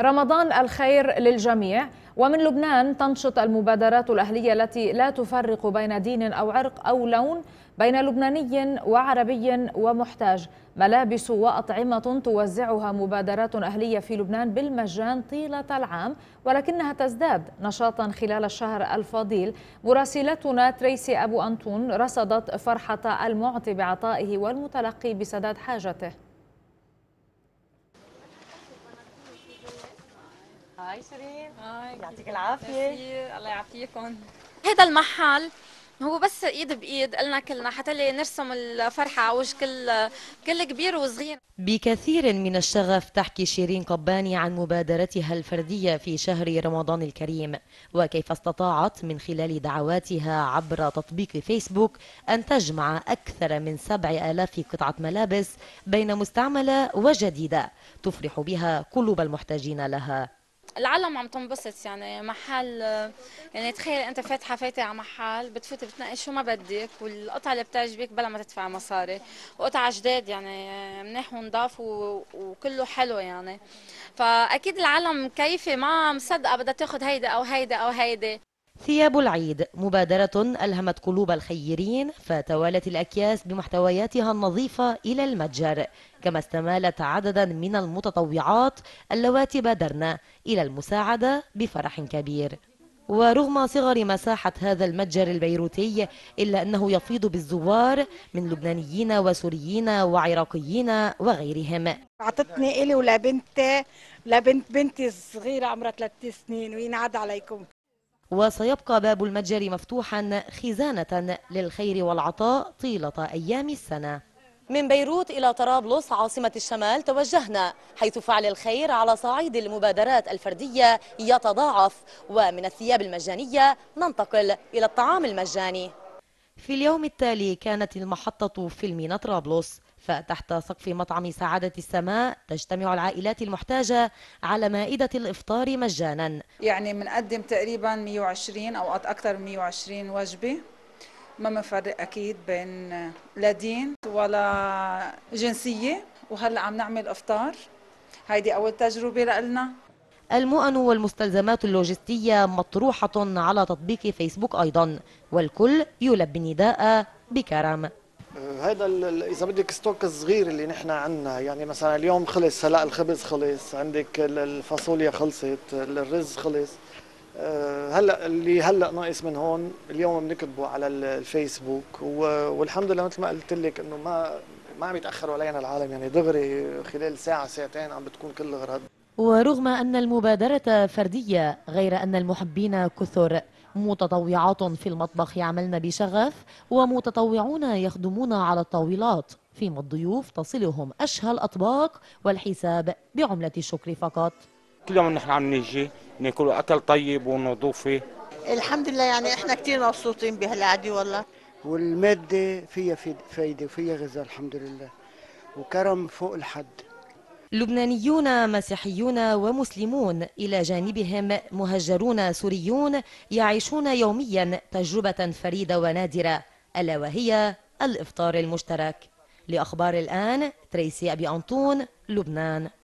رمضان الخير للجميع ومن لبنان تنشط المبادرات الأهلية التي لا تفرق بين دين أو عرق أو لون بين لبناني وعربي ومحتاج ملابس وأطعمة توزعها مبادرات أهلية في لبنان بالمجان طيلة العام ولكنها تزداد نشاطا خلال الشهر الفضيل مراسلتنا تريسي أبو أنتون رصدت فرحة المعطي بعطائه والمتلقي بسداد حاجته هاي شيرين هاي يعطيك العافيه الله يعافيكم هذا المحل هو بس ايد بايد قلنا كلنا حتى نرسم الفرحه على وجه كل كل كبير وصغير بكثير من الشغف تحكي شيرين قباني عن مبادرتها الفرديه في شهر رمضان الكريم وكيف استطاعت من خلال دعواتها عبر تطبيق فيسبوك ان تجمع اكثر من 7000 قطعه ملابس بين مستعمله وجديده تفرح بها قلوب المحتاجين لها العالم عم تنبسط يعني محل يعني تخيل انت فاتحه فاتحه على محل بتفوت بتنقي شو ما بدك والقطعه اللي بتعجبك بلا ما تدفع مصاري وقطع جداد يعني منيح ونضاف وكله حلو يعني فاكيد العالم كيفه ما مصدقه بدها تاخذ هيدا او هيدا او هيدا ثياب العيد مبادرة ألهمت قلوب الخيرين فتوالت الأكياس بمحتوياتها النظيفة إلى المتجر كما استمالت عددا من المتطوعات اللواتي بادرن إلى المساعدة بفرح كبير ورغم صغر مساحة هذا المتجر البيروتي إلا أنه يفيض بالزوار من لبنانيين وسوريين وعراقيين وغيرهم أعطتني إلي ولبنتي لبنت بنتي الصغيرة عمرها ثلاث سنين وينعاد عليكم وسيبقى باب المتجر مفتوحا خزانة للخير والعطاء طيلة أيام السنة من بيروت إلى طرابلس عاصمة الشمال توجهنا حيث فعل الخير على صعيد المبادرات الفردية يتضاعف ومن الثياب المجانية ننتقل إلى الطعام المجاني في اليوم التالي كانت المحطة في المينا طرابلس فتحت سقف مطعم سعادة السماء تجتمع العائلات المحتاجة على مائدة الإفطار مجانا يعني منقدم تقريبا 120 أو أكثر من 120 وجبة ما منفرق أكيد بين لا دين ولا جنسية وهلأ عم نعمل إفطار هيدي أول تجربة لنا المؤن والمستلزمات اللوجستية مطروحة على تطبيق فيسبوك أيضا والكل يلبي النداء بكرم هذا اذا بدك ستوك الصغير اللي نحن عندنا يعني مثلا اليوم خلص هلا الخبز خلص عندك الفاصوليا خلصت الرز خلص آه، هلا اللي هلا ناقص من هون اليوم بنكتبه على الفيسبوك والحمد لله مثل ما قلت لك انه ما ما عم يتاخروا علينا العالم يعني دغري خلال ساعه ساعتين عم بتكون كل الغرض ورغم ان المبادره فرديه غير ان المحبين كثر متطوعات في المطبخ يعملن بشغف ومتطوعون يخدمون على الطاولات فيما الضيوف تصلهم أشهى الأطباق والحساب بعملة الشكر فقط كل يوم نحن عم نيجي ناكل أكل طيب ونظيفه الحمد لله يعني احنا كثير مبسوطين بهالعادي والله والمادة فيها فايدة وفيها غذاء الحمد لله وكرم فوق الحد لبنانيون مسيحيون ومسلمون إلى جانبهم مهجرون سوريون يعيشون يوميا تجربة فريدة ونادرة ألا وهي الإفطار المشترك لأخبار الآن تريسي أبي أنطون لبنان